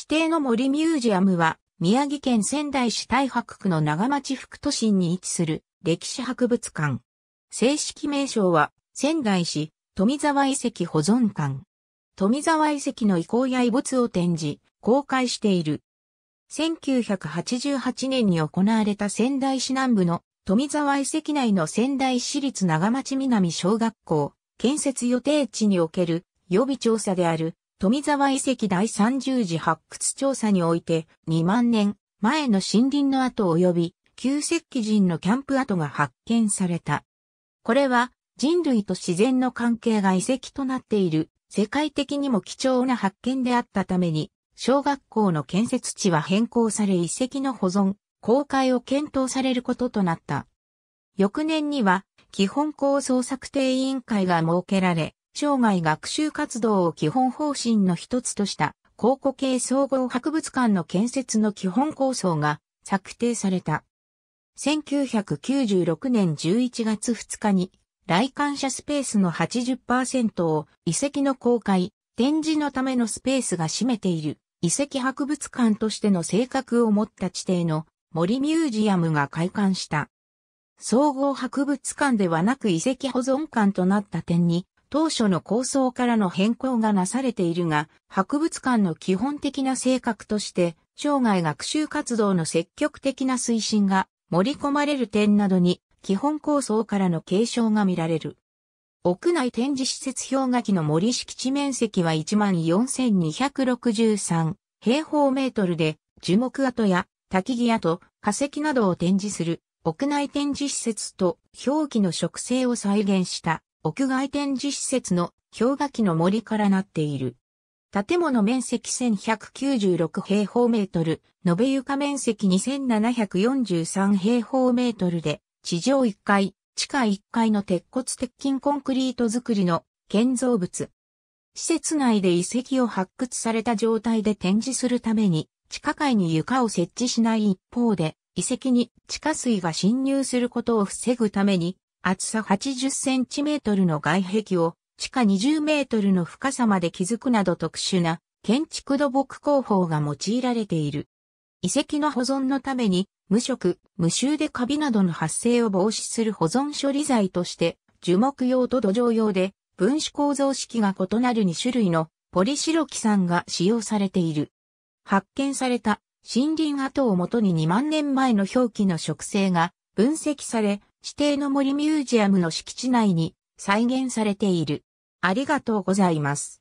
指定の森ミュージアムは、宮城県仙台市太白区の長町副都心に位置する歴史博物館。正式名称は、仙台市富沢遺跡保存館。富沢遺跡の遺構や遺物を展示、公開している。1988年に行われた仙台市南部の富沢遺跡内の仙台市立長町南小学校建設予定地における予備調査である富沢遺跡第30次発掘調査において2万年前の森林の跡及び旧石器人のキャンプ跡が発見された。これは人類と自然の関係が遺跡となっている世界的にも貴重な発見であったために小学校の建設地は変更され遺跡の保存、公開を検討されることとなった。翌年には基本構想策定委員会が設けられ、生涯学習活動を基本方針の一つとした考古系総合博物館の建設の基本構想が策定された。1996年11月2日に来館者スペースの80%を遺跡の公開、展示のためのスペースが占めている遺跡博物館としての性格を持った地底の森ミュージアムが開館した。総合博物館ではなく遺跡保存館となった点に当初の構想からの変更がなされているが、博物館の基本的な性格として、生涯学習活動の積極的な推進が盛り込まれる点などに、基本構想からの継承が見られる。屋内展示施設氷河期の森敷地面積は14,263平方メートルで、樹木跡や滝木跡、化石などを展示する屋内展示施設と表記の植生を再現した屋外展示施設の氷河期の森からなっている。建物面積1196平方メートル、延べ床面積2743平方メートルで、地上1階、地下1階の鉄骨鉄筋コンクリート作りの建造物。施設内で遺跡を発掘された状態で展示するために、地下階に床を設置しない一方で、遺跡に地下水が侵入することを防ぐために、厚さ80センチメートルの外壁を地下20メートルの深さまで築くなど特殊な建築土木工法が用いられている。遺跡の保存のために無色、無臭でカビなどの発生を防止する保存処理剤として樹木用と土壌用で分子構造式が異なる2種類のポリシロキ酸が使用されている。発見された森林跡をもとに2万年前の表記の植生が分析され、指定の森ミュージアムの敷地内に再現されている。ありがとうございます。